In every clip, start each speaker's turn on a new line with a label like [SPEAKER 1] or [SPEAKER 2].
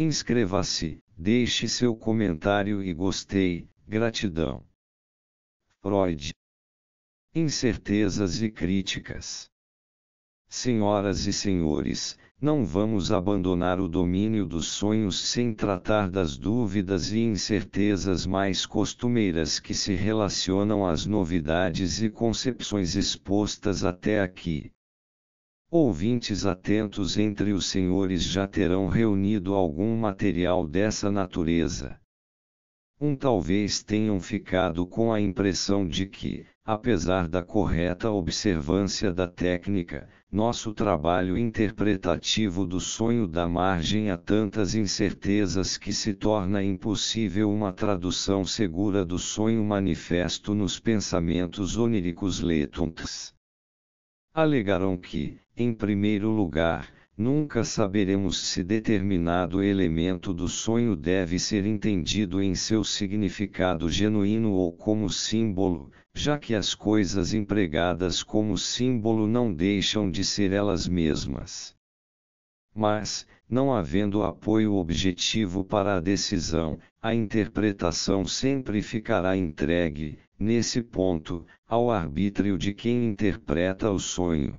[SPEAKER 1] Inscreva-se, deixe seu comentário e gostei, gratidão. Freud. Incertezas e críticas. Senhoras e senhores, não vamos abandonar o domínio dos sonhos sem tratar das dúvidas e incertezas mais costumeiras que se relacionam às novidades e concepções expostas até aqui. Ouvintes atentos entre os senhores já terão reunido algum material dessa natureza. Um talvez tenham ficado com a impressão de que, apesar da correta observância da técnica, nosso trabalho interpretativo do sonho dá margem a tantas incertezas que se torna impossível uma tradução segura do sonho manifesto nos pensamentos oníricos letuntes. Alegarão que, em primeiro lugar, nunca saberemos se determinado elemento do sonho deve ser entendido em seu significado genuíno ou como símbolo, já que as coisas empregadas como símbolo não deixam de ser elas mesmas. Mas, não havendo apoio objetivo para a decisão, a interpretação sempre ficará entregue, nesse ponto, ao arbítrio de quem interpreta o sonho.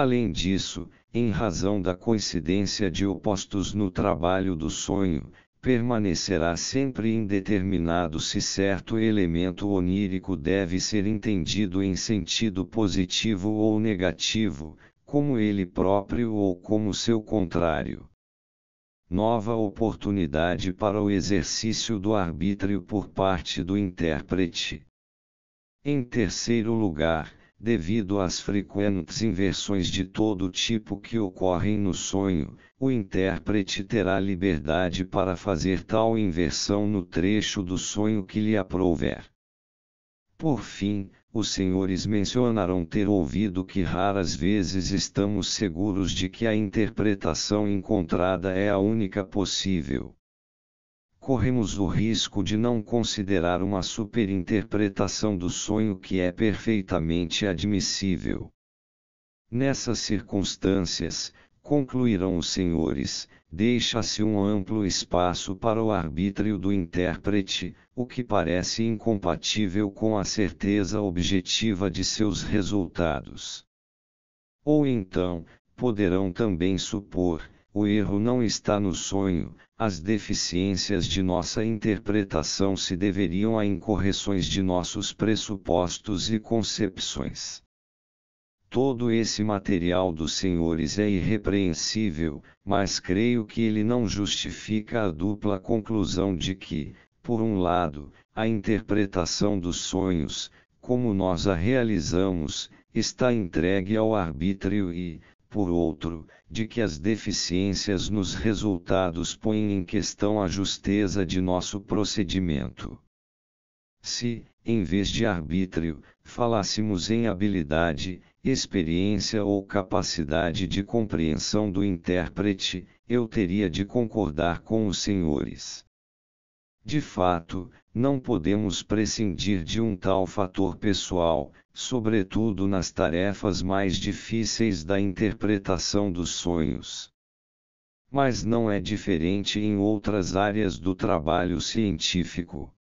[SPEAKER 1] Além disso, em razão da coincidência de opostos no trabalho do sonho, permanecerá sempre indeterminado se certo elemento onírico deve ser entendido em sentido positivo ou negativo, como ele próprio ou como seu contrário. Nova oportunidade para o exercício do arbítrio por parte do intérprete. Em terceiro lugar, devido às frequentes inversões de todo tipo que ocorrem no sonho, o intérprete terá liberdade para fazer tal inversão no trecho do sonho que lhe aprouver. Por fim, os senhores mencionarão ter ouvido que raras vezes estamos seguros de que a interpretação encontrada é a única possível corremos o risco de não considerar uma superinterpretação do sonho que é perfeitamente admissível. Nessas circunstâncias, concluirão os senhores, deixa-se um amplo espaço para o arbítrio do intérprete, o que parece incompatível com a certeza objetiva de seus resultados. Ou então, poderão também supor, o erro não está no sonho, as deficiências de nossa interpretação se deveriam a incorreções de nossos pressupostos e concepções. Todo esse material dos senhores é irrepreensível, mas creio que ele não justifica a dupla conclusão de que, por um lado, a interpretação dos sonhos, como nós a realizamos, está entregue ao arbítrio e, por outro, de que as deficiências nos resultados põem em questão a justeza de nosso procedimento. Se, em vez de arbítrio, falássemos em habilidade, experiência ou capacidade de compreensão do intérprete, eu teria de concordar com os senhores. De fato, não podemos prescindir de um tal fator pessoal, sobretudo nas tarefas mais difíceis da interpretação dos sonhos. Mas não é diferente em outras áreas do trabalho científico.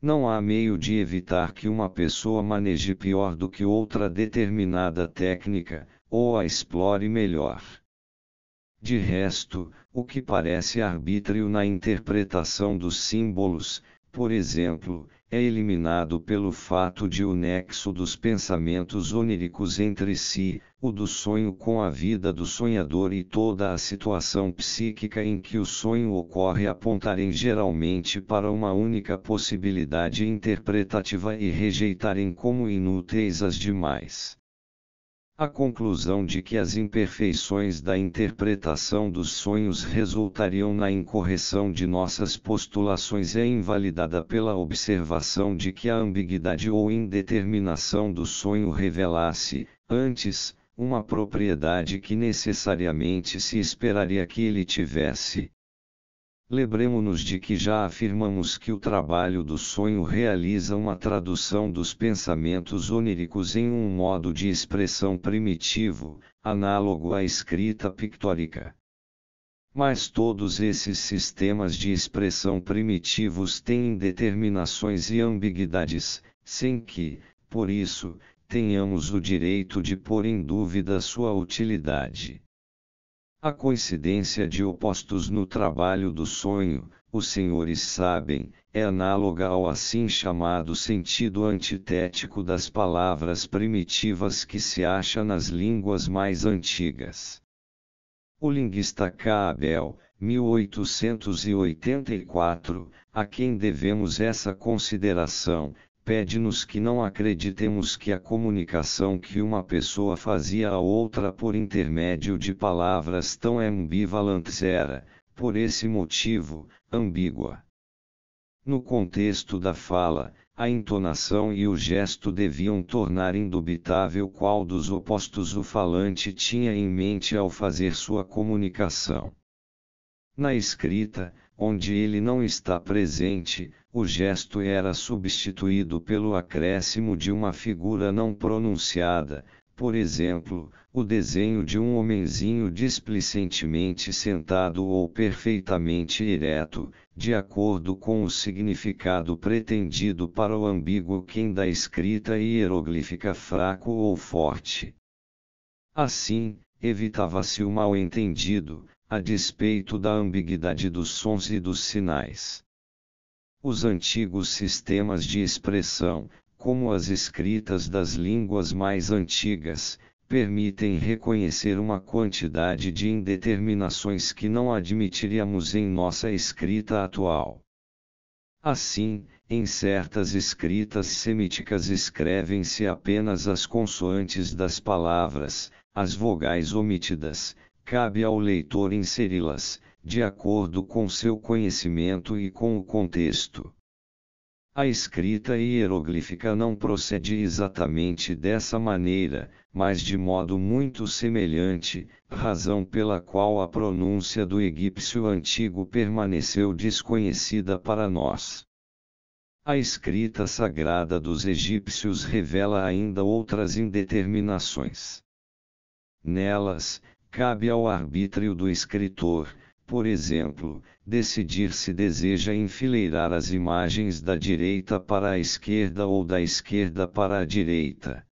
[SPEAKER 1] Não há meio de evitar que uma pessoa maneje pior do que outra determinada técnica, ou a explore melhor. De resto, o que parece arbítrio na interpretação dos símbolos, por exemplo, é eliminado pelo fato de o nexo dos pensamentos oníricos entre si, o do sonho com a vida do sonhador e toda a situação psíquica em que o sonho ocorre apontarem geralmente para uma única possibilidade interpretativa e rejeitarem como inúteis as demais. A conclusão de que as imperfeições da interpretação dos sonhos resultariam na incorreção de nossas postulações é invalidada pela observação de que a ambiguidade ou indeterminação do sonho revelasse, antes, uma propriedade que necessariamente se esperaria que ele tivesse lembremo nos de que já afirmamos que o trabalho do sonho realiza uma tradução dos pensamentos oníricos em um modo de expressão primitivo, análogo à escrita pictórica. Mas todos esses sistemas de expressão primitivos têm indeterminações e ambiguidades, sem que, por isso, tenhamos o direito de pôr em dúvida sua utilidade. A coincidência de opostos no trabalho do sonho, os senhores sabem, é análoga ao assim chamado sentido antitético das palavras primitivas que se acha nas línguas mais antigas. O linguista K. Abel, 1884, a quem devemos essa consideração, pede-nos que não acreditemos que a comunicação que uma pessoa fazia a outra por intermédio de palavras tão ambivalentes era, por esse motivo, ambígua. No contexto da fala, a entonação e o gesto deviam tornar indubitável qual dos opostos o falante tinha em mente ao fazer sua comunicação. Na escrita, onde ele não está presente, o gesto era substituído pelo acréscimo de uma figura não pronunciada, por exemplo, o desenho de um homenzinho displicentemente sentado ou perfeitamente ereto, de acordo com o significado pretendido para o ambíguo quem da escrita hieroglífica fraco ou forte. Assim, evitava-se o mal-entendido, a despeito da ambiguidade dos sons e dos sinais. Os antigos sistemas de expressão, como as escritas das línguas mais antigas, permitem reconhecer uma quantidade de indeterminações que não admitiríamos em nossa escrita atual. Assim, em certas escritas semíticas escrevem-se apenas as consoantes das palavras, as vogais omitidas, cabe ao leitor inseri-las, de acordo com seu conhecimento e com o contexto. A escrita hieroglífica não procede exatamente dessa maneira, mas de modo muito semelhante, razão pela qual a pronúncia do egípcio antigo permaneceu desconhecida para nós. A escrita sagrada dos egípcios revela ainda outras indeterminações. Nelas, Cabe ao arbítrio do escritor, por exemplo, decidir se deseja enfileirar as imagens da direita para a esquerda ou da esquerda para a direita.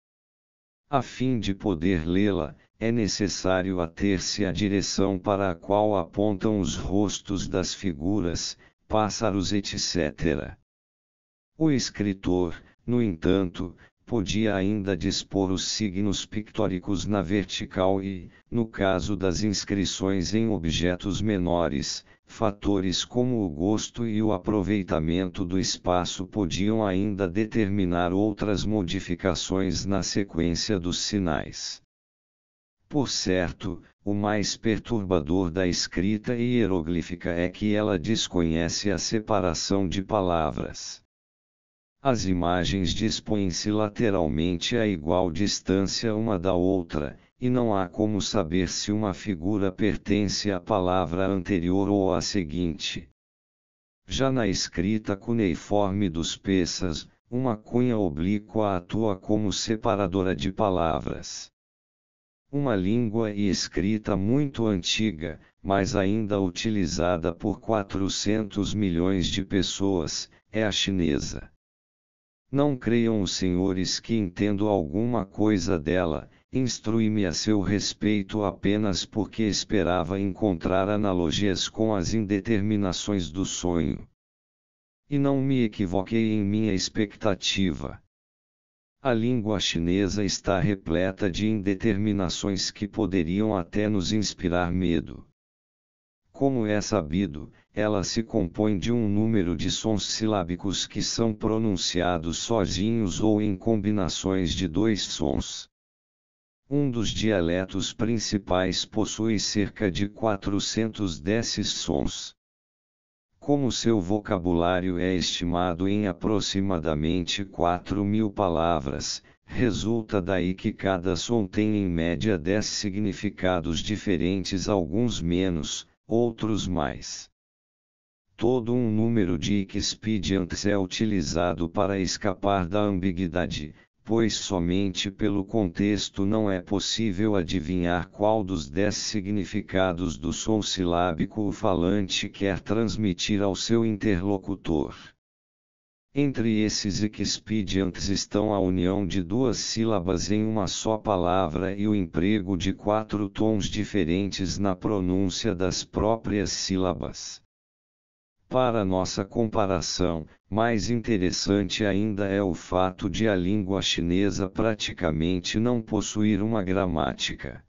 [SPEAKER 1] A fim de poder lê-la, é necessário ater-se à direção para a qual apontam os rostos das figuras, pássaros, etc. O escritor, no entanto, podia ainda dispor os signos pictóricos na vertical e, no caso das inscrições em objetos menores, fatores como o gosto e o aproveitamento do espaço podiam ainda determinar outras modificações na sequência dos sinais. Por certo, o mais perturbador da escrita hieroglífica é que ela desconhece a separação de palavras. As imagens dispõem-se lateralmente a igual distância uma da outra, e não há como saber se uma figura pertence à palavra anterior ou à seguinte. Já na escrita cuneiforme dos peças, uma cunha oblíqua atua como separadora de palavras. Uma língua e escrita muito antiga, mas ainda utilizada por 400 milhões de pessoas, é a chinesa. Não creiam os senhores que entendo alguma coisa dela, instrui-me a seu respeito apenas porque esperava encontrar analogias com as indeterminações do sonho. E não me equivoquei em minha expectativa. A língua chinesa está repleta de indeterminações que poderiam até nos inspirar medo. Como é sabido, ela se compõe de um número de sons silábicos que são pronunciados sozinhos ou em combinações de dois sons. Um dos dialetos principais possui cerca de 400 desses sons. Como seu vocabulário é estimado em aproximadamente 4 mil palavras, resulta daí que cada som tem em média 10 significados diferentes, alguns menos outros mais. Todo um número de expedientes é utilizado para escapar da ambiguidade, pois somente pelo contexto não é possível adivinhar qual dos dez significados do som silábico o falante quer transmitir ao seu interlocutor. Entre esses expedientes estão a união de duas sílabas em uma só palavra e o emprego de quatro tons diferentes na pronúncia das próprias sílabas. Para nossa comparação, mais interessante ainda é o fato de a língua chinesa praticamente não possuir uma gramática.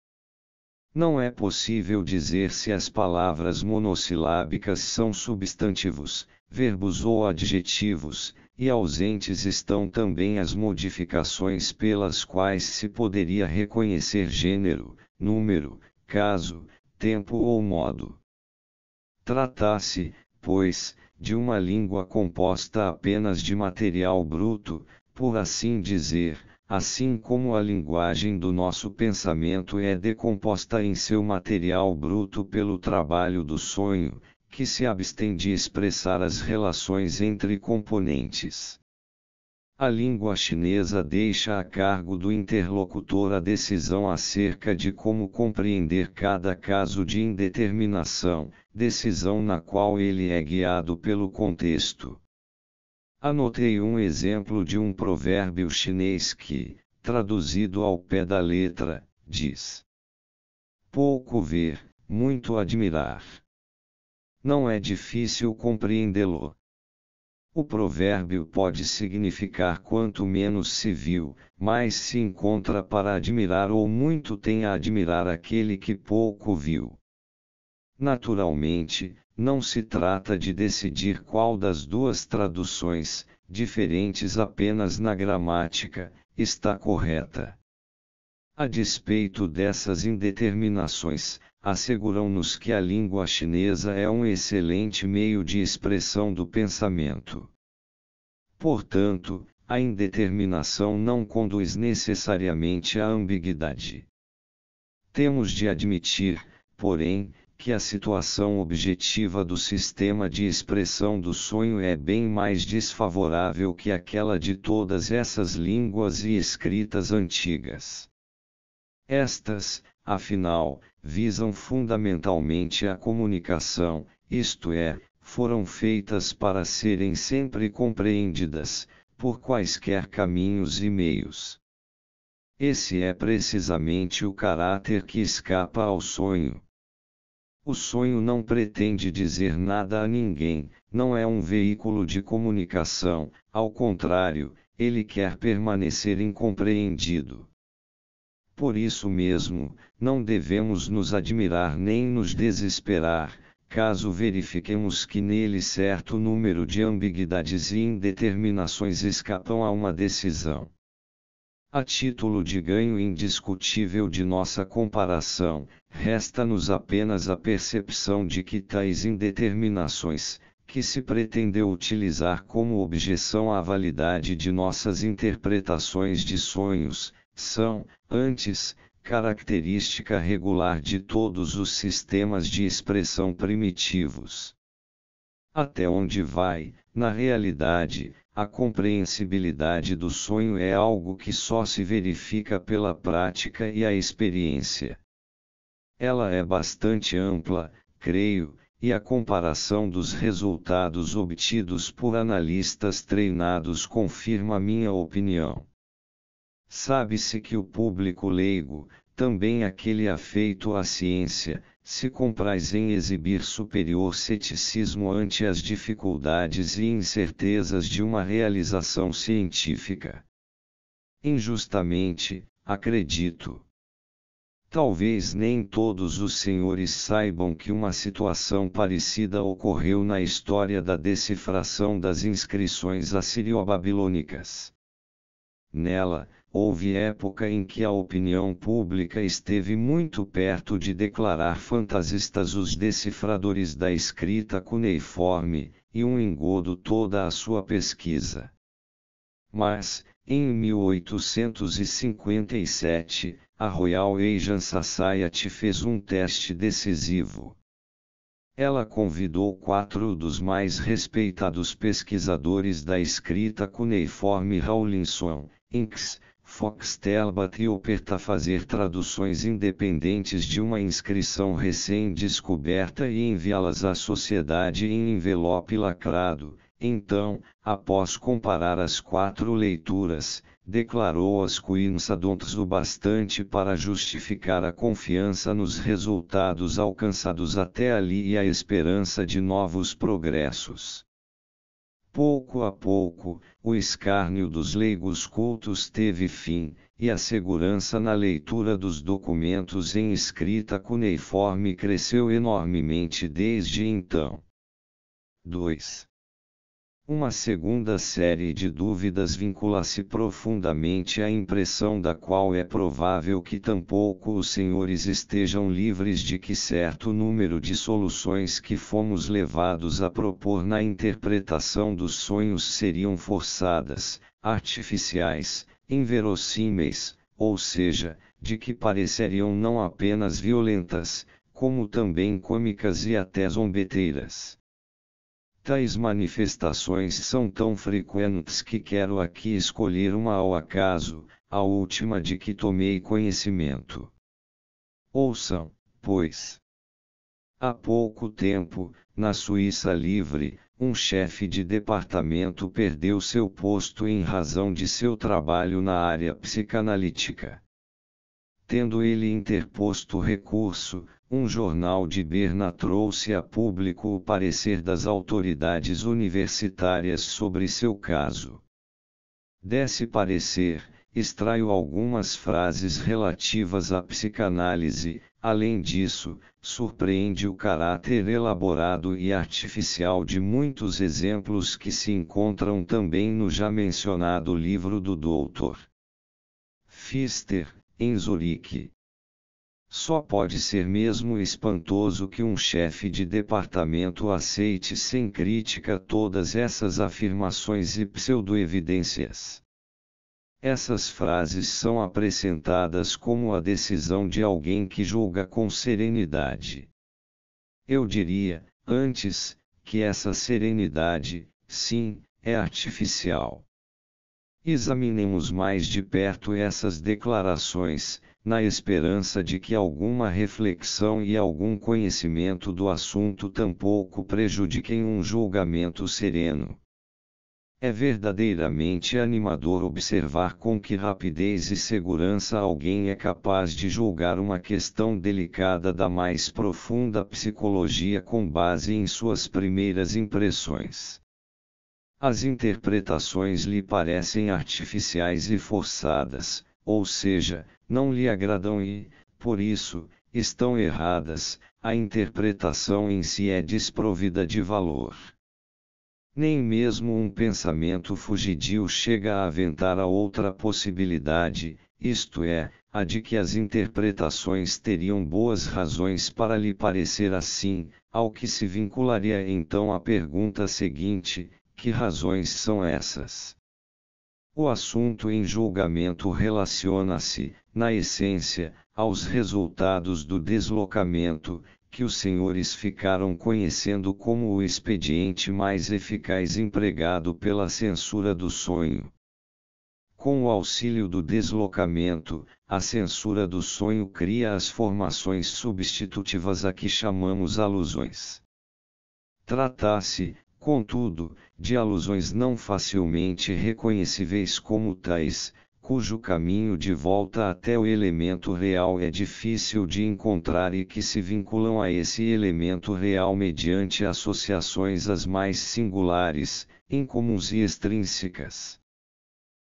[SPEAKER 1] Não é possível dizer se as palavras monossilábicas são substantivos, verbos ou adjetivos, e ausentes estão também as modificações pelas quais se poderia reconhecer gênero, número, caso, tempo ou modo. Tratasse, pois, de uma língua composta apenas de material bruto, por assim dizer, assim como a linguagem do nosso pensamento é decomposta em seu material bruto pelo trabalho do sonho, que se abstém de expressar as relações entre componentes. A língua chinesa deixa a cargo do interlocutor a decisão acerca de como compreender cada caso de indeterminação, decisão na qual ele é guiado pelo contexto. Anotei um exemplo de um provérbio chinês que, traduzido ao pé da letra, diz: Pouco ver, muito admirar não é difícil compreendê-lo. O provérbio pode significar quanto menos se viu, mais se encontra para admirar ou muito tem a admirar aquele que pouco viu. Naturalmente, não se trata de decidir qual das duas traduções, diferentes apenas na gramática, está correta. A despeito dessas indeterminações, asseguram-nos que a língua chinesa é um excelente meio de expressão do pensamento. Portanto, a indeterminação não conduz necessariamente à ambiguidade. Temos de admitir, porém, que a situação objetiva do sistema de expressão do sonho é bem mais desfavorável que aquela de todas essas línguas e escritas antigas. Estas, Afinal, visam fundamentalmente a comunicação, isto é, foram feitas para serem sempre compreendidas, por quaisquer caminhos e meios. Esse é precisamente o caráter que escapa ao sonho. O sonho não pretende dizer nada a ninguém, não é um veículo de comunicação, ao contrário, ele quer permanecer incompreendido. Por isso mesmo, não devemos nos admirar nem nos desesperar, caso verifiquemos que nele certo número de ambiguidades e indeterminações escapam a uma decisão. A título de ganho indiscutível de nossa comparação, resta-nos apenas a percepção de que tais indeterminações, que se pretendeu utilizar como objeção à validade de nossas interpretações de sonhos, são, antes, característica regular de todos os sistemas de expressão primitivos. Até onde vai, na realidade, a compreensibilidade do sonho é algo que só se verifica pela prática e a experiência. Ela é bastante ampla, creio, e a comparação dos resultados obtidos por analistas treinados confirma minha opinião. Sabe-se que o público leigo, também aquele afeito à ciência, se compraz em exibir superior ceticismo ante as dificuldades e incertezas de uma realização científica. Injustamente, acredito. Talvez nem todos os senhores saibam que uma situação parecida ocorreu na história da decifração das inscrições assírio-babilônicas. Nela, Houve época em que a opinião pública esteve muito perto de declarar fantasistas os decifradores da escrita cuneiforme, e um engodo toda a sua pesquisa. Mas, em 1857, a Royal Asian Society fez um teste decisivo. Ela convidou quatro dos mais respeitados pesquisadores da escrita cuneiforme Rawlinson, Inks, Foxtel bateu a fazer traduções independentes de uma inscrição recém-descoberta e enviá-las à sociedade em envelope lacrado. Então, após comparar as quatro leituras, declarou-as coincidências o bastante para justificar a confiança nos resultados alcançados até ali e a esperança de novos progressos. Pouco a pouco, o escárnio dos leigos cultos teve fim, e a segurança na leitura dos documentos em escrita cuneiforme cresceu enormemente desde então. 2. Uma segunda série de dúvidas vincula-se profundamente à impressão da qual é provável que tampouco os senhores estejam livres de que certo número de soluções que fomos levados a propor na interpretação dos sonhos seriam forçadas, artificiais, inverossímeis, ou seja, de que pareceriam não apenas violentas, como também cômicas e até zombeteiras. Tais manifestações são tão frequentes que quero aqui escolher uma ao acaso, a última de que tomei conhecimento. Ouçam, pois. Há pouco tempo, na Suíça Livre, um chefe de departamento perdeu seu posto em razão de seu trabalho na área psicanalítica. Tendo ele interposto recurso, um jornal de Berna trouxe a público o parecer das autoridades universitárias sobre seu caso. Desse parecer, extraio algumas frases relativas à psicanálise, além disso, surpreende o caráter elaborado e artificial de muitos exemplos que se encontram também no já mencionado livro do Dr. Fister, em Zurique, só pode ser mesmo espantoso que um chefe de departamento aceite sem crítica todas essas afirmações e pseudoevidências. Essas frases são apresentadas como a decisão de alguém que julga com serenidade. Eu diria, antes, que essa serenidade, sim, é artificial. Examinemos mais de perto essas declarações, na esperança de que alguma reflexão e algum conhecimento do assunto tampouco prejudiquem um julgamento sereno. É verdadeiramente animador observar com que rapidez e segurança alguém é capaz de julgar uma questão delicada da mais profunda psicologia com base em suas primeiras impressões. As interpretações lhe parecem artificiais e forçadas, ou seja, não lhe agradam e, por isso, estão erradas, a interpretação em si é desprovida de valor. Nem mesmo um pensamento fugidio chega a aventar a outra possibilidade, isto é, a de que as interpretações teriam boas razões para lhe parecer assim, ao que se vincularia então a pergunta seguinte: que razões são essas? O assunto em julgamento relaciona-se, na essência, aos resultados do deslocamento, que os senhores ficaram conhecendo como o expediente mais eficaz empregado pela censura do sonho. Com o auxílio do deslocamento, a censura do sonho cria as formações substitutivas a que chamamos alusões. Trata-se, contudo, de alusões não facilmente reconhecíveis como tais, cujo caminho de volta até o elemento real é difícil de encontrar e que se vinculam a esse elemento real mediante associações as mais singulares, incomuns e extrínsecas.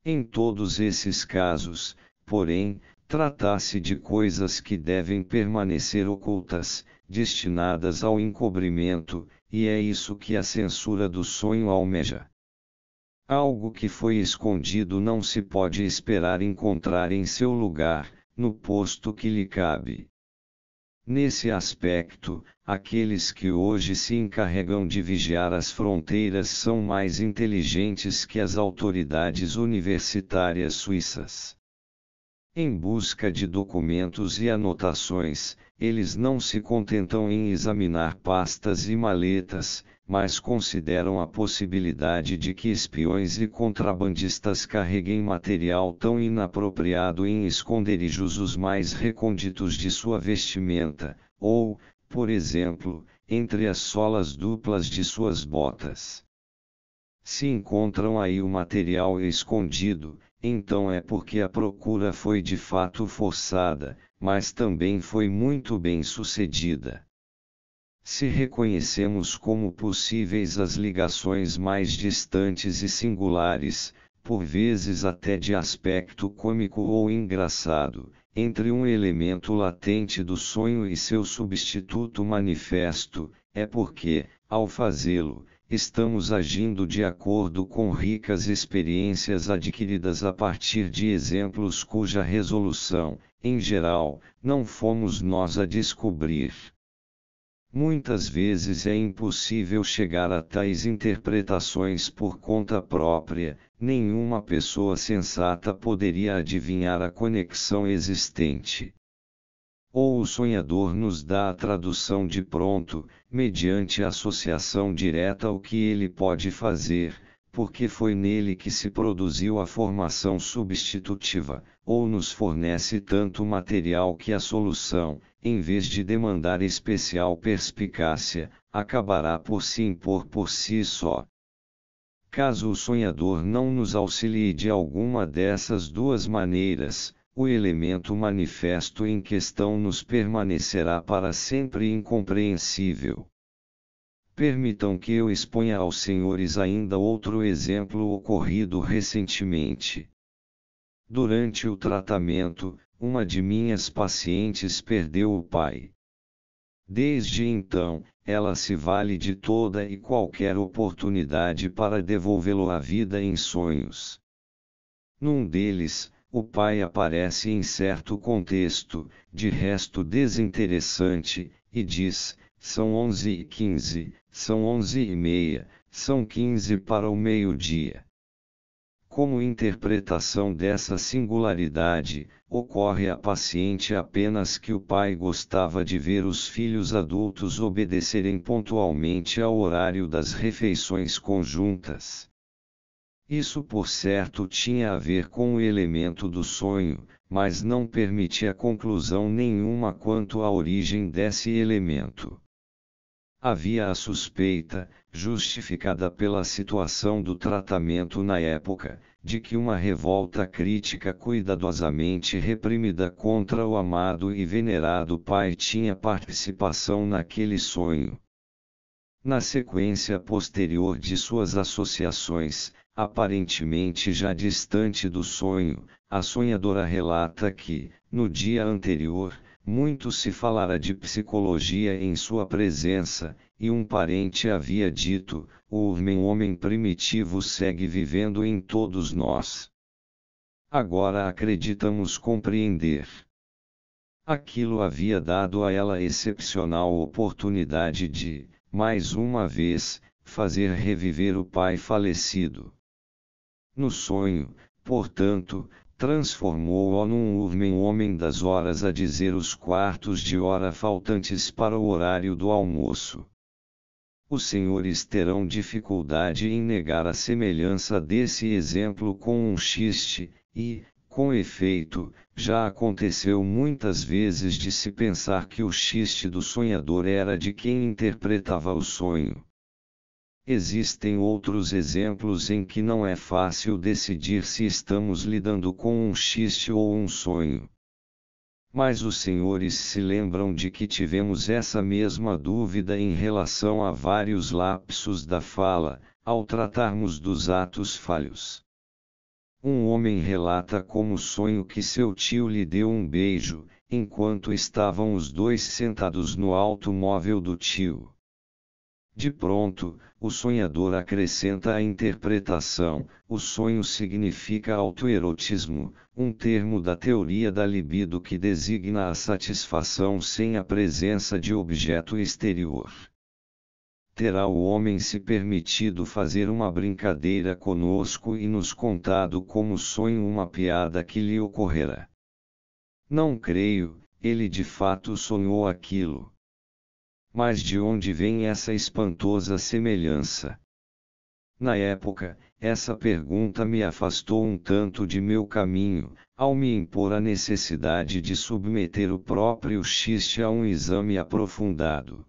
[SPEAKER 1] Em todos esses casos, porém, trata-se de coisas que devem permanecer ocultas, destinadas ao encobrimento, e é isso que a censura do sonho almeja. Algo que foi escondido não se pode esperar encontrar em seu lugar, no posto que lhe cabe. Nesse aspecto, aqueles que hoje se encarregam de vigiar as fronteiras são mais inteligentes que as autoridades universitárias suíças. Em busca de documentos e anotações, eles não se contentam em examinar pastas e maletas, mas consideram a possibilidade de que espiões e contrabandistas carreguem material tão inapropriado em esconderijos os mais recônditos de sua vestimenta, ou, por exemplo, entre as solas duplas de suas botas. Se encontram aí o material escondido, então é porque a procura foi de fato forçada, mas também foi muito bem sucedida. Se reconhecemos como possíveis as ligações mais distantes e singulares, por vezes até de aspecto cômico ou engraçado, entre um elemento latente do sonho e seu substituto manifesto, é porque, ao fazê-lo, estamos agindo de acordo com ricas experiências adquiridas a partir de exemplos cuja resolução, em geral, não fomos nós a descobrir. Muitas vezes é impossível chegar a tais interpretações por conta própria, nenhuma pessoa sensata poderia adivinhar a conexão existente ou o sonhador nos dá a tradução de pronto, mediante associação direta ao que ele pode fazer, porque foi nele que se produziu a formação substitutiva, ou nos fornece tanto material que a solução, em vez de demandar especial perspicácia, acabará por se impor por si só. Caso o sonhador não nos auxilie de alguma dessas duas maneiras, o elemento manifesto em questão nos permanecerá para sempre incompreensível. Permitam que eu exponha aos senhores ainda outro exemplo ocorrido recentemente. Durante o tratamento, uma de minhas pacientes perdeu o pai. Desde então, ela se vale de toda e qualquer oportunidade para devolvê-lo à vida em sonhos. Num deles, o pai aparece em certo contexto, de resto desinteressante, e diz: são onze e quinze, são onze e meia, são quinze para o meio-dia. Como interpretação dessa singularidade, ocorre a paciente apenas que o pai gostava de ver os filhos adultos obedecerem pontualmente ao horário das refeições conjuntas. Isso por certo tinha a ver com o elemento do sonho, mas não permitia conclusão nenhuma quanto à origem desse elemento. Havia a suspeita, justificada pela situação do tratamento na época, de que uma revolta crítica cuidadosamente reprimida contra o amado e venerado pai tinha participação naquele sonho. Na sequência posterior de suas associações, Aparentemente já distante do sonho, a sonhadora relata que, no dia anterior, muito se falara de psicologia em sua presença, e um parente havia dito: o homem-homem primitivo segue vivendo em todos nós. Agora acreditamos compreender. Aquilo havia dado a ela excepcional oportunidade de, mais uma vez, fazer reviver o pai falecido. No sonho, portanto, transformou-o num urmem homem das horas a dizer os quartos de hora faltantes para o horário do almoço. Os senhores terão dificuldade em negar a semelhança desse exemplo com um xiste, e, com efeito, já aconteceu muitas vezes de se pensar que o xiste do sonhador era de quem interpretava o sonho. Existem outros exemplos em que não é fácil decidir se estamos lidando com um xiste ou um sonho. Mas os senhores se lembram de que tivemos essa mesma dúvida em relação a vários lapsos da fala, ao tratarmos dos atos falhos. Um homem relata como sonho que seu tio lhe deu um beijo, enquanto estavam os dois sentados no automóvel do tio. De pronto, o sonhador acrescenta a interpretação: o sonho significa autoerotismo, um termo da teoria da libido que designa a satisfação sem a presença de objeto exterior. Terá o homem se permitido fazer uma brincadeira conosco e nos contado como sonho uma piada que lhe ocorrerá. Não creio, ele de fato sonhou aquilo. Mas de onde vem essa espantosa semelhança? Na época, essa pergunta me afastou um tanto de meu caminho, ao me impor a necessidade de submeter o próprio xiste a um exame aprofundado.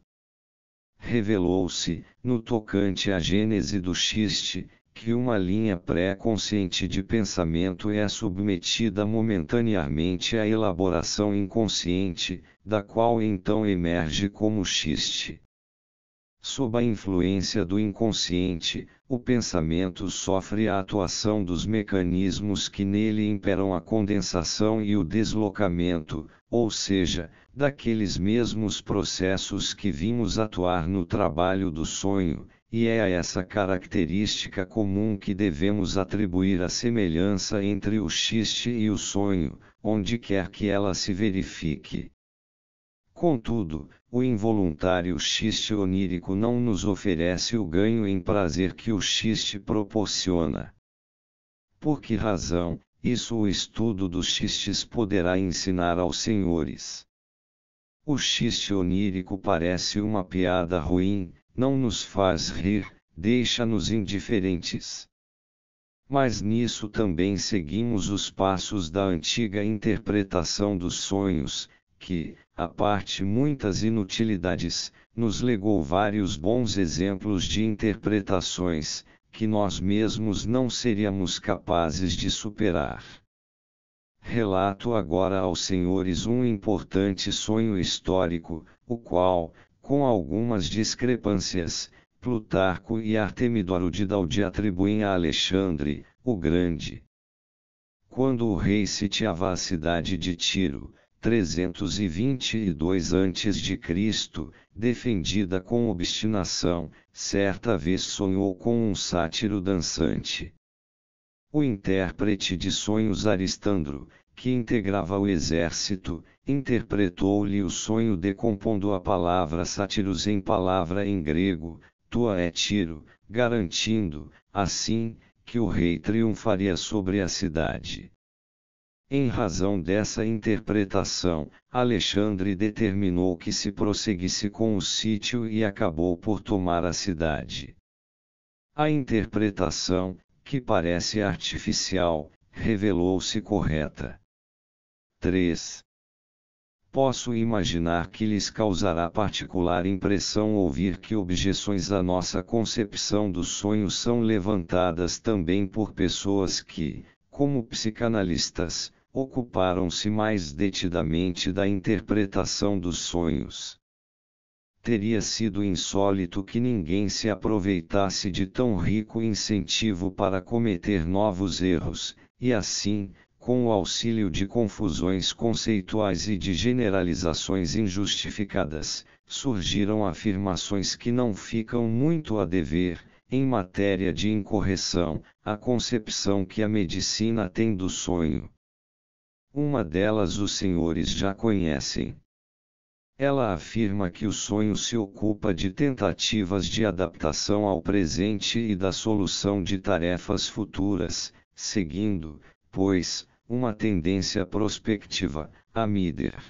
[SPEAKER 1] Revelou-se, no tocante à gênese do xiste, que uma linha pré-consciente de pensamento é submetida momentaneamente à elaboração inconsciente, da qual então emerge como xiste. Sob a influência do inconsciente, o pensamento sofre a atuação dos mecanismos que nele imperam a condensação e o deslocamento, ou seja, daqueles mesmos processos que vimos atuar no trabalho do sonho, e é a essa característica comum que devemos atribuir a semelhança entre o xiste e o sonho, onde quer que ela se verifique. Contudo, o involuntário xiste onírico não nos oferece o ganho em prazer que o xiste proporciona. Por que razão? Isso o estudo dos xistes poderá ensinar aos senhores. O xiste onírico parece uma piada ruim, não nos faz rir, deixa-nos indiferentes. Mas nisso também seguimos os passos da antiga interpretação dos sonhos, que, a parte muitas inutilidades, nos legou vários bons exemplos de interpretações, que nós mesmos não seríamos capazes de superar. Relato agora aos senhores um importante sonho histórico, o qual, com algumas discrepâncias, Plutarco e Artemidoro de Daldi atribuem a Alexandre, o Grande. Quando o rei sitiava a cidade de Tiro, 322 a.C., defendida com obstinação, certa vez sonhou com um sátiro dançante. O intérprete de sonhos Aristandro, que integrava o exército, interpretou-lhe o sonho decompondo a palavra sátiros em palavra em grego, tua é Tiro, garantindo, assim, que o rei triunfaria sobre a cidade. Em razão dessa interpretação, Alexandre determinou que se prosseguisse com o sítio e acabou por tomar a cidade. A interpretação, que parece artificial, revelou-se correta. 3. Posso imaginar que lhes causará particular impressão ouvir que objeções à nossa concepção do sonho são levantadas também por pessoas que, como psicanalistas, ocuparam-se mais detidamente da interpretação dos sonhos. Teria sido insólito que ninguém se aproveitasse de tão rico incentivo para cometer novos erros, e assim, com o auxílio de confusões conceituais e de generalizações injustificadas, surgiram afirmações que não ficam muito a dever, em matéria de incorreção, à concepção que a medicina tem do sonho. Uma delas os senhores já conhecem. Ela afirma que o sonho se ocupa de tentativas de adaptação ao presente e da solução de tarefas futuras, seguindo, pois, uma tendência prospectiva, a MIDER.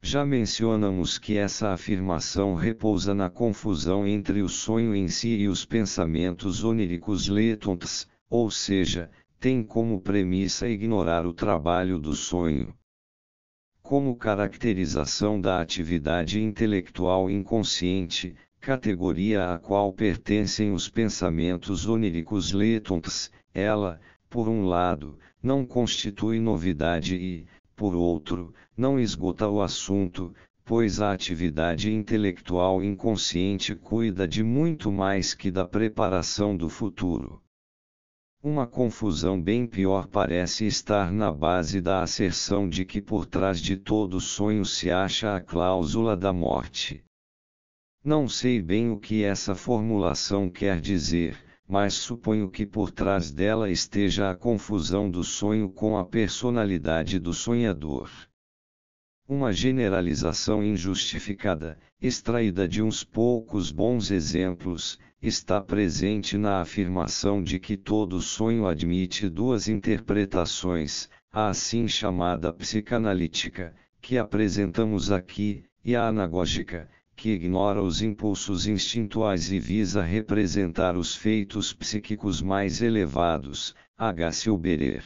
[SPEAKER 1] Já mencionamos que essa afirmação repousa na confusão entre o sonho em si e os pensamentos oníricos letontes, ou seja, tem como premissa ignorar o trabalho do sonho. Como caracterização da atividade intelectual inconsciente, categoria à qual pertencem os pensamentos oníricos letontes, ela, por um lado, não constitui novidade e, por outro, não esgota o assunto, pois a atividade intelectual inconsciente cuida de muito mais que da preparação do futuro. Uma confusão bem pior parece estar na base da asserção de que por trás de todo sonho se acha a cláusula da morte. Não sei bem o que essa formulação quer dizer, mas suponho que por trás dela esteja a confusão do sonho com a personalidade do sonhador. Uma generalização injustificada, extraída de uns poucos bons exemplos, está presente na afirmação de que todo sonho admite duas interpretações, a assim chamada psicanalítica, que apresentamos aqui, e a anagógica, que ignora os impulsos instintuais e visa representar os feitos psíquicos mais elevados, H. Berer.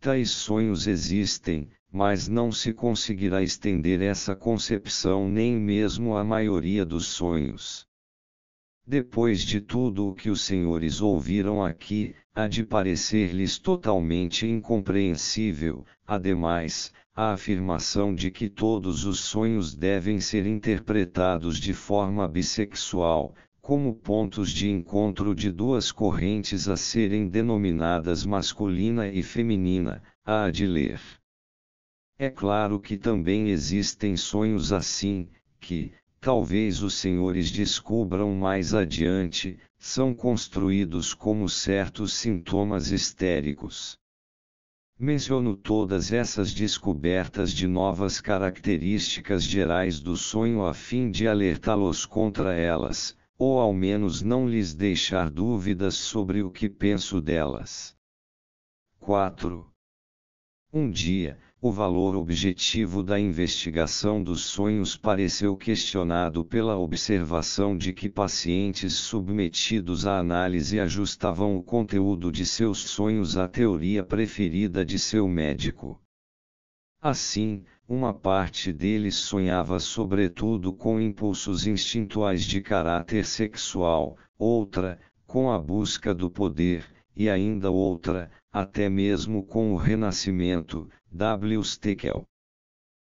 [SPEAKER 1] Tais sonhos existem, mas não se conseguirá estender essa concepção nem mesmo à maioria dos sonhos. Depois de tudo o que os senhores ouviram aqui, há de parecer-lhes totalmente incompreensível, ademais, a afirmação de que todos os sonhos devem ser interpretados de forma bissexual, como pontos de encontro de duas correntes a serem denominadas masculina e feminina, há de ler. É claro que também existem sonhos assim, que, talvez os senhores descubram mais adiante, são construídos como certos sintomas histéricos. Menciono todas essas descobertas de novas características gerais do sonho a fim de alertá-los contra elas, ou ao menos não lhes deixar dúvidas sobre o que penso delas. 4. Um dia, o valor objetivo da investigação dos sonhos pareceu questionado pela observação de que pacientes submetidos à análise ajustavam o conteúdo de seus sonhos à teoria preferida de seu médico. Assim, uma parte deles sonhava sobretudo com impulsos instintuais de caráter sexual, outra, com a busca do poder, e ainda outra, até mesmo com o renascimento, W. Stekel.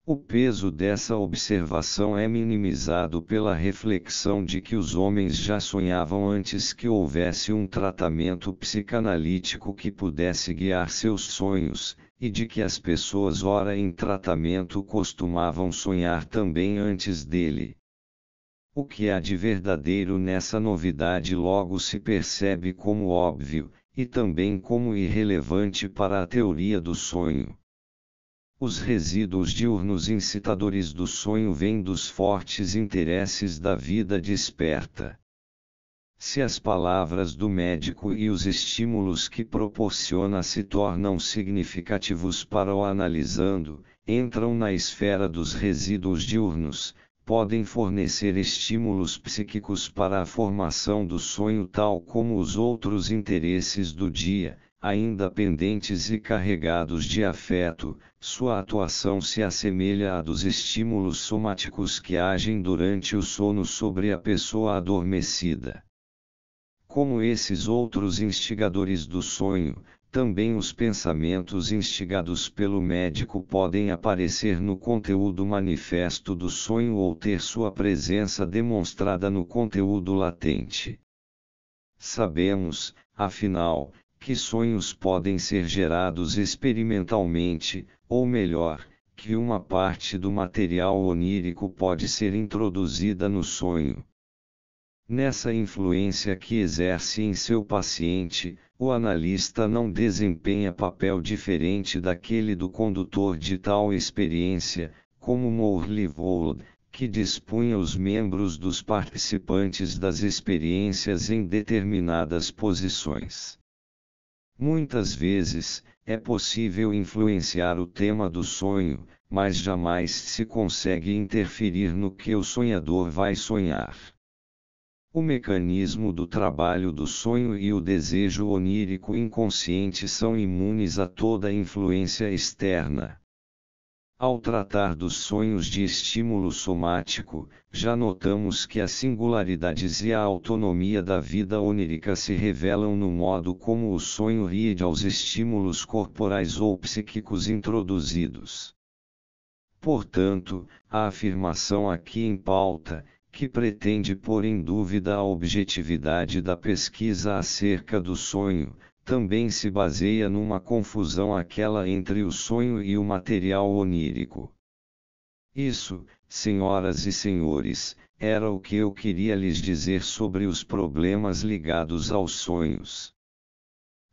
[SPEAKER 1] O peso dessa observação é minimizado pela reflexão de que os homens já sonhavam antes que houvesse um tratamento psicanalítico que pudesse guiar seus sonhos, e de que as pessoas ora em tratamento costumavam sonhar também antes dele. O que há de verdadeiro nessa novidade logo se percebe como óbvio, e também como irrelevante para a teoria do sonho. Os resíduos diurnos incitadores do sonho vêm dos fortes interesses da vida desperta. Se as palavras do médico e os estímulos que proporciona se tornam significativos para o analisando, entram na esfera dos resíduos diurnos, podem fornecer estímulos psíquicos para a formação do sonho, tal como os outros interesses do dia, ainda pendentes e carregados de afeto, sua atuação se assemelha à dos estímulos somáticos que agem durante o sono sobre a pessoa adormecida. Como esses outros instigadores do sonho, também os pensamentos instigados pelo médico podem aparecer no conteúdo manifesto do sonho ou ter sua presença demonstrada no conteúdo latente. Sabemos, afinal, que sonhos podem ser gerados experimentalmente, ou melhor, que uma parte do material onírico pode ser introduzida no sonho. Nessa influência que exerce em seu paciente, o analista não desempenha papel diferente daquele do condutor de tal experiência, como Morlivold, que dispunha os membros dos participantes das experiências em determinadas posições. Muitas vezes, é possível influenciar o tema do sonho, mas jamais se consegue interferir no que o sonhador vai sonhar. O mecanismo do trabalho do sonho e o desejo onírico inconsciente são imunes a toda influência externa. Ao tratar dos sonhos de estímulo somático, já notamos que as singularidades e a autonomia da vida onírica se revelam no modo como o sonho ríe aos estímulos corporais ou psíquicos introduzidos. Portanto, a afirmação aqui em pauta, que pretende pôr em dúvida a objetividade da pesquisa acerca do sonho, também se baseia numa confusão aquela entre o sonho e o material onírico. Isso, senhoras e senhores, era o que eu queria lhes dizer sobre os problemas ligados aos sonhos.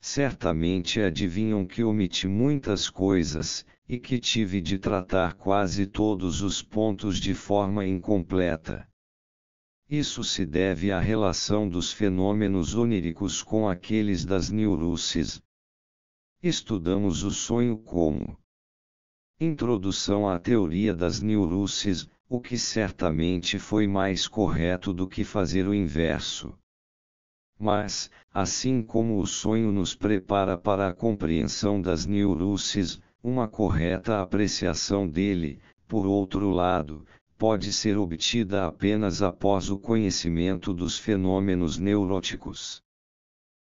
[SPEAKER 1] Certamente adivinham que omiti muitas coisas, e que tive de tratar quase todos os pontos de forma incompleta. Isso se deve à relação dos fenômenos oníricos com aqueles das neuroses. Estudamos o sonho como Introdução à teoria das neuroses, o que certamente foi mais correto do que fazer o inverso. Mas, assim como o sonho nos prepara para a compreensão das neuroses, uma correta apreciação dele, por outro lado, pode ser obtida apenas após o conhecimento dos fenômenos neuróticos.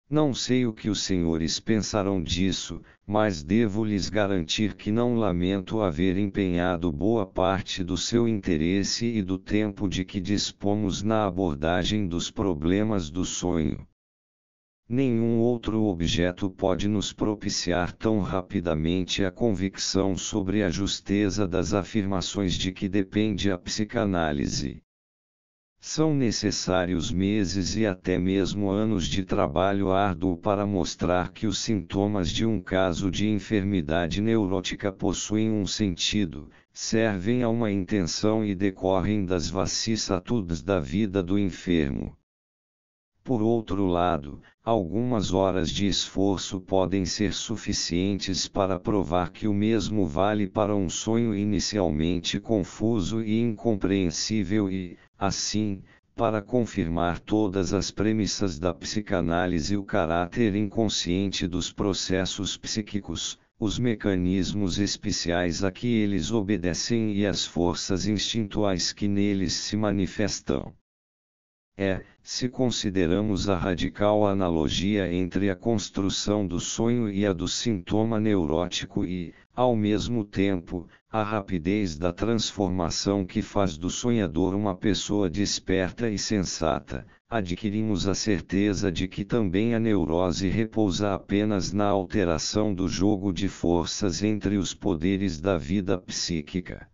[SPEAKER 1] Não sei o que os senhores pensarão disso, mas devo lhes garantir que não lamento haver empenhado boa parte do seu interesse e do tempo de que dispomos na abordagem dos problemas do sonho. Nenhum outro objeto pode nos propiciar tão rapidamente a convicção sobre a justeza das afirmações de que depende a psicanálise. São necessários meses e até mesmo anos de trabalho árduo para mostrar que os sintomas de um caso de enfermidade neurótica possuem um sentido, servem a uma intenção e decorrem das vicissitudes da vida do enfermo. Por outro lado, algumas horas de esforço podem ser suficientes para provar que o mesmo vale para um sonho inicialmente confuso e incompreensível e, assim, para confirmar todas as premissas da psicanálise o caráter inconsciente dos processos psíquicos, os mecanismos especiais a que eles obedecem e as forças instintuais que neles se manifestam é, se consideramos a radical analogia entre a construção do sonho e a do sintoma neurótico e, ao mesmo tempo, a rapidez da transformação que faz do sonhador uma pessoa desperta e sensata, adquirimos a certeza de que também a neurose repousa apenas na alteração do jogo de forças entre os poderes da vida psíquica.